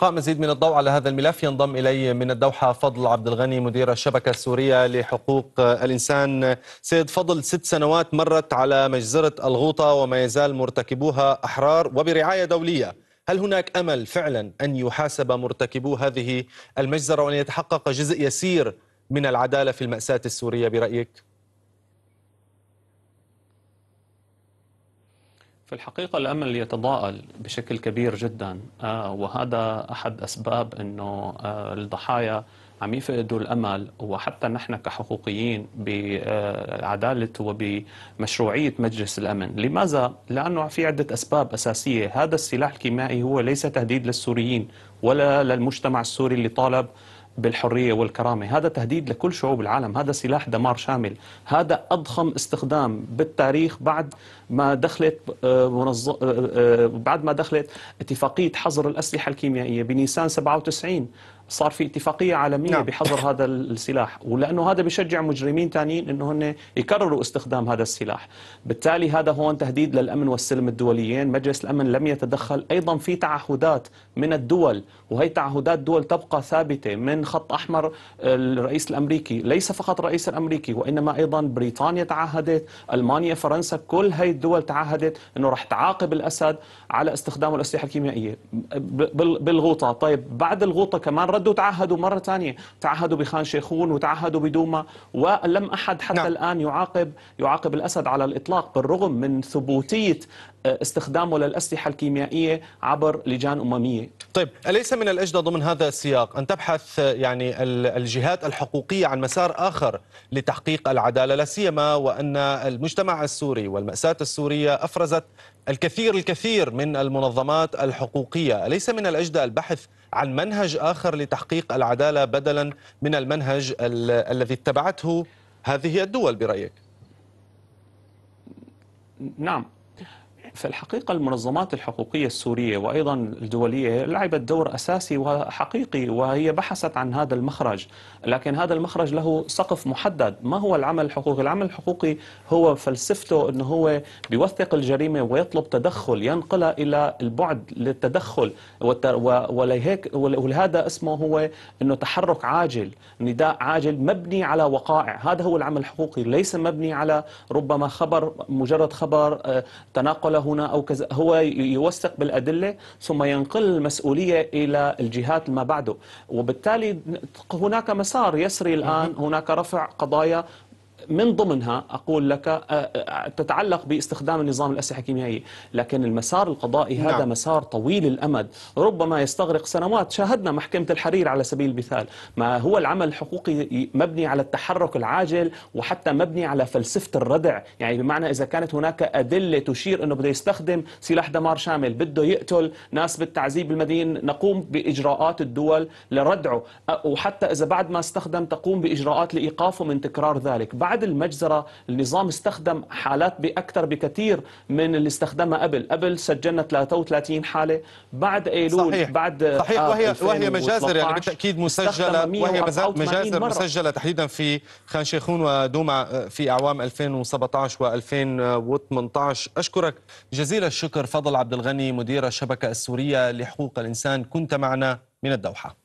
إلقاء مزيد من الضوء على هذا الملف ينضم إلي من الدوحة فضل عبد الغني مدير الشبكة السورية لحقوق الإنسان سيد فضل ست سنوات مرت على مجزرة الغوطة وما يزال مرتكبوها أحرار وبرعاية دولية هل هناك أمل فعلا أن يحاسب مرتكبو هذه المجزرة وأن يتحقق جزء يسير من العدالة في المأساة السورية برأيك؟ في الحقيقة الأمل يتضاءل بشكل كبير جدا آه، وهذا أحد أسباب أنه آه، الضحايا عم يفقدوا الأمل وحتى نحن كحقوقيين بعدالة آه، وبمشروعية مجلس الأمن لماذا؟ لأنه في عدة أسباب أساسية هذا السلاح الكيمائي هو ليس تهديد للسوريين ولا للمجتمع السوري اللي طالب بالحرية والكرامة هذا تهديد لكل شعوب العالم هذا سلاح دمار شامل هذا أضخم استخدام بالتاريخ بعد ما دخلت آه، منظ... آه، آه، بعد ما دخلت اتفاقيه حظر الاسلحه الكيميائيه بنيسان 97 صار في اتفاقيه عالميه نعم. بحظر هذا السلاح ولانه هذا بشجع مجرمين ثانيين انه هن يكرروا استخدام هذا السلاح بالتالي هذا هون تهديد للامن والسلم الدوليين مجلس الامن لم يتدخل ايضا في تعهدات من الدول وهي تعهدات دول تبقى ثابته من خط احمر الرئيس الامريكي ليس فقط الرئيس الامريكي وانما ايضا بريطانيا تعهدت المانيا فرنسا كل هي الدول تعهدت انه رح تعاقب الاسد على استخدامه الاسلحه الكيميائيه بالغوطه، طيب بعد الغوطه كمان ردوا تعهدوا مره ثانيه، تعهدوا بخان شيخون وتعهدوا بدوما ولم احد حتى نعم. الان يعاقب يعاقب الاسد على الاطلاق بالرغم من ثبوتيه آه، استخدامه للأسلحة الكيميائية عبر لجان أممية طيب أليس من الأجدى ضمن هذا السياق أن تبحث آه، يعني الجهات الحقوقية عن مسار آخر لتحقيق العدالة لا سيما وأن المجتمع السوري والمأساة السورية السورية أفرزت الكثير الكثير من المنظمات الحقوقية أليس من الأجدى البحث عن منهج آخر لتحقيق العدالة بدلا من المنهج ال الذي اتبعته هذه الدول برأيك؟ نعم في الحقيقة المنظمات الحقوقية السورية وأيضا الدولية لعبت دور أساسي وحقيقي وهي بحثت عن هذا المخرج لكن هذا المخرج له سقف محدد ما هو العمل الحقوقي؟ العمل الحقوقي هو فلسفته أنه هو بيوثق الجريمة ويطلب تدخل ينقلها إلى البعد للتدخل ولهيك ولهذا اسمه هو أنه تحرك عاجل نداء عاجل مبني على وقائع هذا هو العمل الحقوقي ليس مبني على ربما خبر مجرد خبر آه، تناقله هنا أو كذا هو يوثق بالأدلة ثم ينقل المسؤولية إلى الجهات ما بعده وبالتالي هناك مسار يسري الآن هناك رفع قضايا من ضمنها أقول لك آه، آه، تتعلق باستخدام النظام الأسلحة الكيميائية لكن المسار القضائي نعم. هذا مسار طويل الأمد ربما يستغرق سنوات شاهدنا محكمة الحرير على سبيل المثال ما هو العمل الحقوقي مبني على التحرك العاجل وحتى مبني على فلسفة الردع يعني بمعنى إذا كانت هناك أدلة تشير أنه بده يستخدم سلاح دمار شامل بده يقتل ناس بالتعذيب المدين، نقوم بإجراءات الدول لردعه وحتى إذا بعد ما استخدم تقوم بإجراءات لإيقافه من تكرار ذلك بعد بعد المجزرة النظام استخدم حالات بأكثر بكثير من اللي استخدمها قبل قبل سجلنا 33 حالة بعد أيلول صحيح. بعد صحيح وهي, آه، وهي مجازر يعني بالتأكيد مسجلة وهي مجازر مسجلة تحديدا في خان شيخون ودومع آه، في أعوام 2017 و 2018 أشكرك جزيل الشكر فضل عبد الغني مدير الشبكة السورية لحقوق الإنسان كنت معنا من الدوحة